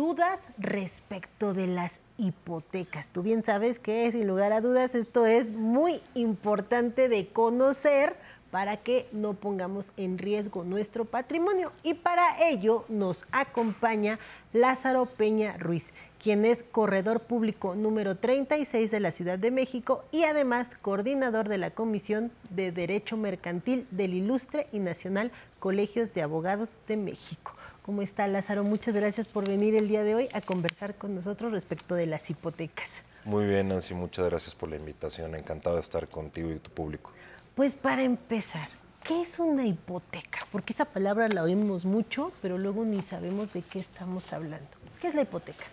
dudas respecto de las hipotecas. Tú bien sabes que, sin lugar a dudas, esto es muy importante de conocer para que no pongamos en riesgo nuestro patrimonio. Y para ello nos acompaña Lázaro Peña Ruiz, quien es corredor público número 36 de la Ciudad de México y además coordinador de la Comisión de Derecho Mercantil del Ilustre y Nacional Colegios de Abogados de México. ¿Cómo está Lázaro? Muchas gracias por venir el día de hoy a conversar con nosotros respecto de las hipotecas. Muy bien, Nancy, muchas gracias por la invitación. Encantado de estar contigo y tu público. Pues para empezar, ¿qué es una hipoteca? Porque esa palabra la oímos mucho, pero luego ni sabemos de qué estamos hablando. ¿Qué es la hipoteca?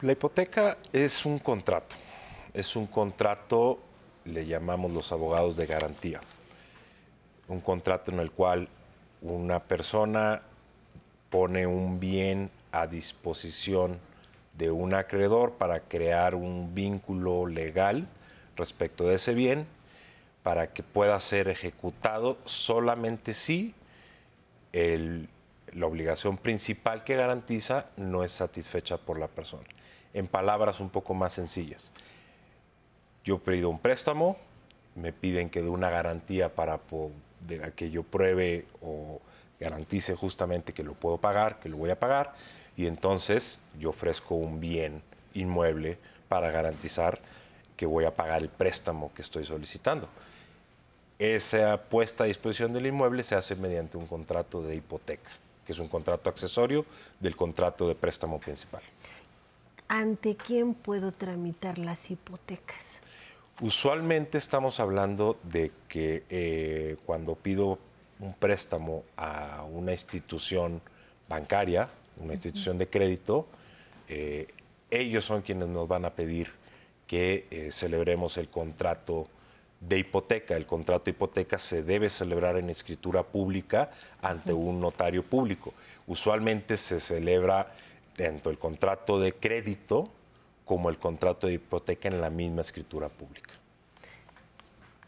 La hipoteca es un contrato. Es un contrato, le llamamos los abogados de garantía. Un contrato en el cual una persona pone un bien a disposición de un acreedor para crear un vínculo legal respecto de ese bien para que pueda ser ejecutado solamente si la obligación principal que garantiza no es satisfecha por la persona. En palabras un poco más sencillas, yo pedido un préstamo, me piden que dé una garantía para que yo pruebe o garantice justamente que lo puedo pagar, que lo voy a pagar, y entonces yo ofrezco un bien inmueble para garantizar que voy a pagar el préstamo que estoy solicitando. Esa puesta a disposición del inmueble se hace mediante un contrato de hipoteca, que es un contrato accesorio del contrato de préstamo principal. ¿Ante quién puedo tramitar las hipotecas? Usualmente estamos hablando de que eh, cuando pido un préstamo a una institución bancaria, una institución de crédito, eh, ellos son quienes nos van a pedir que eh, celebremos el contrato de hipoteca. El contrato de hipoteca se debe celebrar en escritura pública ante un notario público. Usualmente se celebra tanto el contrato de crédito como el contrato de hipoteca en la misma escritura pública.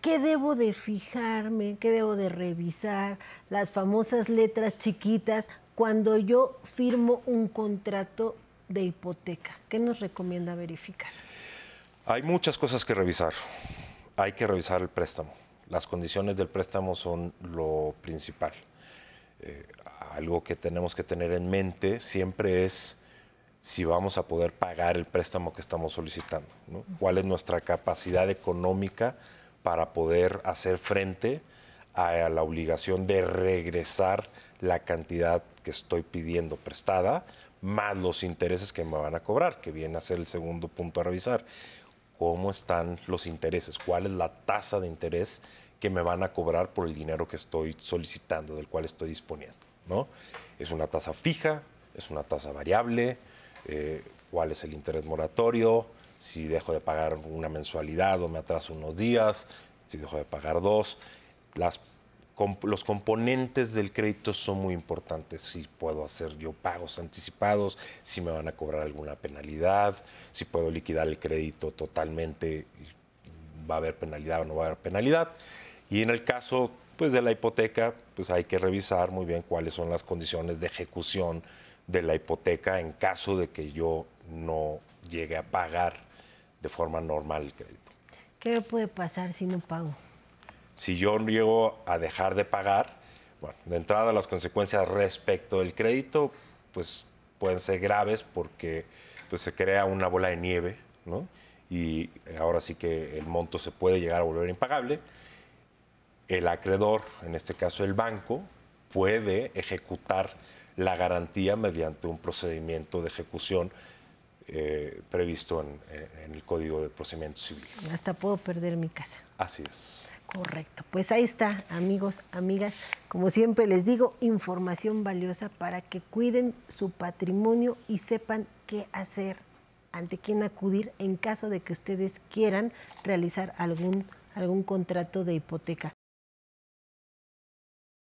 ¿Qué debo de fijarme? ¿Qué debo de revisar? Las famosas letras chiquitas cuando yo firmo un contrato de hipoteca. ¿Qué nos recomienda verificar? Hay muchas cosas que revisar. Hay que revisar el préstamo. Las condiciones del préstamo son lo principal. Eh, algo que tenemos que tener en mente siempre es si vamos a poder pagar el préstamo que estamos solicitando, cuál es nuestra capacidad económica para poder hacer frente a la obligación de regresar la cantidad que estoy pidiendo prestada, más los intereses que me van a cobrar, que viene a ser el segundo punto a revisar. ¿Cómo están los intereses? ¿Cuál es la tasa de interés que me van a cobrar por el dinero que estoy solicitando, del cual estoy disponiendo? ¿Es una tasa fija? ¿Es una tasa variable? Eh, ¿Cuál es el interés moratorio? si dejo de pagar una mensualidad o me atraso unos días, si dejo de pagar dos. Las, los componentes del crédito son muy importantes. Si puedo hacer yo pagos anticipados, si me van a cobrar alguna penalidad, si puedo liquidar el crédito totalmente, va a haber penalidad o no va a haber penalidad. Y en el caso pues, de la hipoteca, pues hay que revisar muy bien cuáles son las condiciones de ejecución de la hipoteca en caso de que yo no llegue a pagar de forma normal el crédito. ¿Qué puede pasar si no pago? Si yo llego a dejar de pagar, bueno, de entrada las consecuencias respecto del crédito, pues pueden ser graves porque pues, se crea una bola de nieve, ¿no? Y eh, ahora sí que el monto se puede llegar a volver impagable. El acreedor, en este caso el banco, puede ejecutar la garantía mediante un procedimiento de ejecución eh, previsto en, el Código de Procedimientos Civiles. Hasta puedo perder mi casa. Así es. Correcto. Pues ahí está, amigos, amigas. Como siempre les digo, información valiosa para que cuiden su patrimonio y sepan qué hacer, ante quién acudir en caso de que ustedes quieran realizar algún algún contrato de hipoteca.